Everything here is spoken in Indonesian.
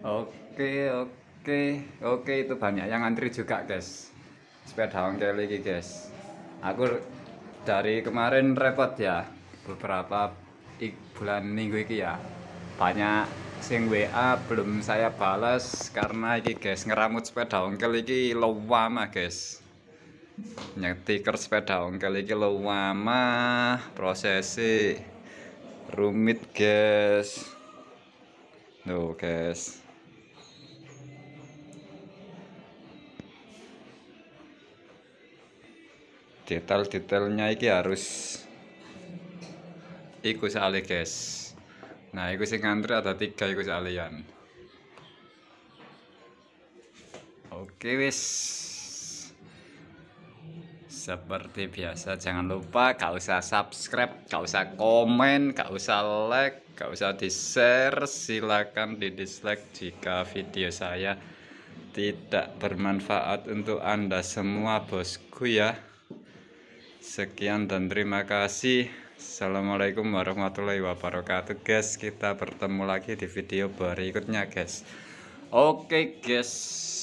oke oke oke itu banyak yang antri juga guys sepeda ongkel lagi guys aku dari kemarin repot ya beberapa bulan minggu ini ya banyak sing WA belum saya balas karena ini guys ngeramut sepeda ongkel lagi lama guys nyetiker sepeda ongkel ini lowama prosesi rumit guys tuh guys detail-detailnya iki harus ikut sale guys nah ikut sing ngantri ada tiga ikut salian oke wis seperti biasa jangan lupa gak usah subscribe gak usah komen gak usah like gak usah di share silahkan di dislike jika video saya tidak bermanfaat untuk anda semua bosku ya Sekian dan terima kasih. Assalamualaikum warahmatullahi wabarakatuh guys. Kita bertemu lagi di video berikutnya guys. Oke guys.